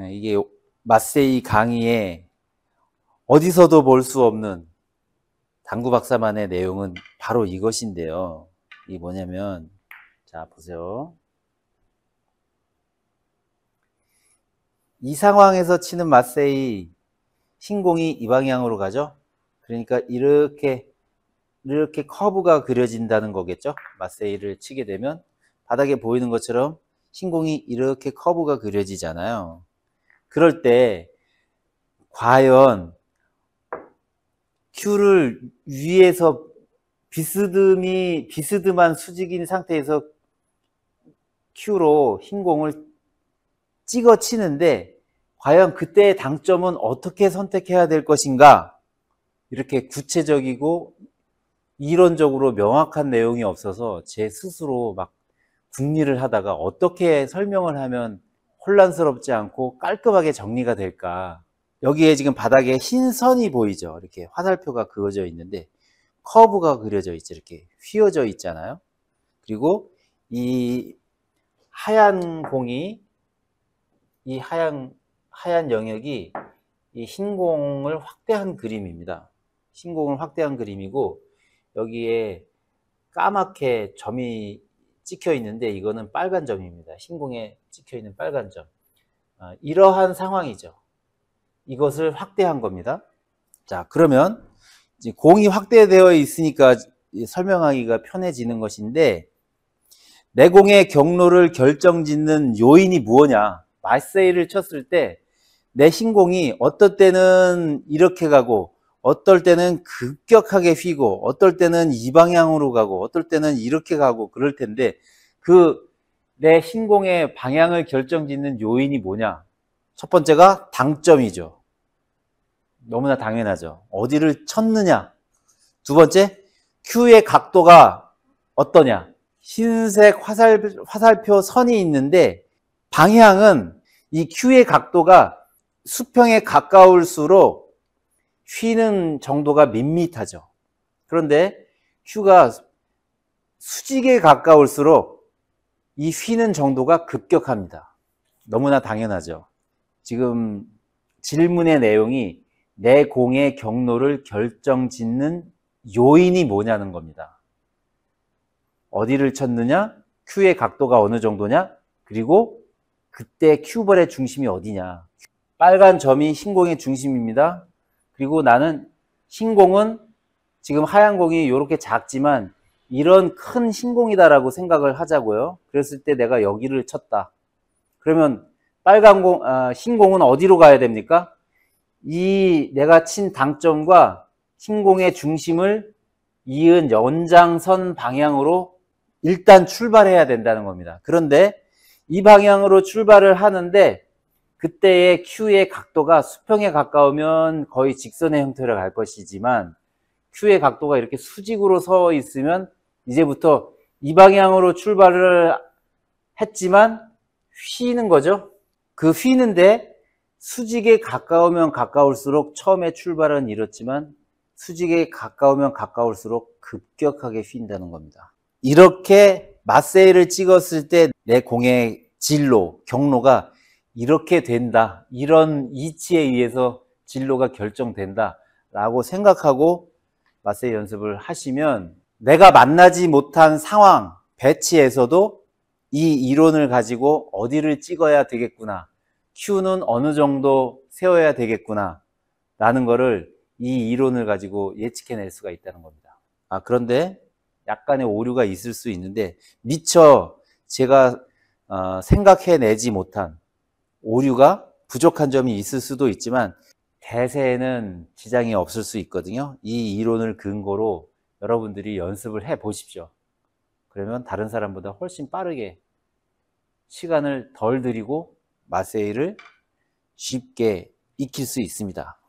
네, 이게 마세이 강의에 어디서도 볼 수 없는 당구 박사만의 내용은 바로 이것인데요. 이게 뭐냐면, 자, 보세요. 이 상황에서 치는 마세이 신공이 이 방향으로 가죠? 그러니까 이렇게, 이렇게 커브가 그려진다는 거겠죠? 마세이를 치게 되면 바닥에 보이는 것처럼 신공이 이렇게 커브가 그려지잖아요. 그럴 때 과연 Q를 위에서 비스듬히 비스듬한 수직인 상태에서 Q로 흰 공을 찍어 치는데 과연 그때의 당점은 어떻게 선택해야 될 것인가 이렇게 구체적이고 이론적으로 명확한 내용이 없어서 제 스스로 막 궁리를 하다가 어떻게 설명을 하면 혼란스럽지 않고 깔끔하게 정리가 될까 여기에 지금 바닥에 흰 선이 보이죠 이렇게 화살표가 그어져 있는데 커브가 그려져 있죠 이렇게 휘어져 있잖아요 그리고 이 하얀 공이 이 하얀 하얀 영역이 이 흰 공을 확대한 그림입니다 흰 공을 확대한 그림이고 여기에 까맣게 점이 찍혀 있는데 이거는 빨간 점입니다. 흰공에 찍혀 있는 빨간 점. 어, 이러한 상황이죠. 이것을 확대한 겁니다. 자, 그러면 공이 확대되어 있으니까 설명하기가 편해지는 것인데 내 공의 경로를 결정짓는 요인이 무엇냐? 마세이를 쳤을 때내 신공이 어떤 때는 이렇게 가고 어떨 때는 급격하게 휘고 어떨 때는 이 방향으로 가고 어떨 때는 이렇게 가고 그럴 텐데 그내 신공의 방향을 결정짓는 요인이 뭐냐? 첫 번째가 당점이죠. 너무나 당연하죠. 어디를 쳤느냐? 두 번째, Q의 각도가 어떠냐? 흰색 화살, 화살표 선이 있는데 방향은 이 Q의 각도가 수평에 가까울수록 휘는 정도가 밋밋하죠. 그런데 큐가 수직에 가까울수록 이 휘는 정도가 급격합니다. 너무나 당연하죠. 지금 질문의 내용이 내 공의 경로를 결정 짓는 요인이 뭐냐는 겁니다. 어디를 쳤느냐, Q의 각도가 어느 정도냐, 그리고 그때 Q벌의 중심이 어디냐. 빨간 점이 흰 공의 중심입니다. 그리고 나는 흰공은 지금 하얀 공이 이렇게 작지만 이런 큰 흰공이다라고 생각을 하자고요. 그랬을 때 내가 여기를 쳤다. 그러면 빨간 공, 아, 흰 공은 어디로 가야 됩니까? 이 내가 친 당점과 흰 공의 중심을 이은 연장선 방향으로 일단 출발해야 된다는 겁니다. 그런데 이 방향으로 출발을 하는데 그때의 Q의 각도가 수평에 가까우면 거의 직선의 형태로 갈 것이지만 Q의 각도가 이렇게 수직으로 서 있으면 이제부터 이 방향으로 출발을 했지만 휘는 거죠. 그 휘는데 수직에 가까우면 가까울수록 처음에 출발은 이렇지만 수직에 가까우면 가까울수록 급격하게 휜다는 겁니다. 이렇게 마세이를 찍었을 때 내 공의 진로, 경로가 이렇게 된다. 이런 이치에 의해서 진로가 결정된다. 라고 생각하고 마세 연습을 하시면 내가 만나지 못한 상황, 배치에서도 이 이론을 가지고 어디를 찍어야 되겠구나. 큐는 어느 정도 세워야 되겠구나. 라는 거를 이 이론을 가지고 예측해낼 수가 있다는 겁니다. 아, 그런데 약간의 오류가 있을 수 있는데 미처 제가 어, 생각해내지 못한 오류가 부족한 점이 있을 수도 있지만 대세에는 지장이 없을 수 있거든요. 이 이론을 근거로 여러분들이 연습을 해 보십시오. 그러면 다른 사람보다 훨씬 빠르게 시간을 덜 들이고 마세이를 쉽게 익힐 수 있습니다.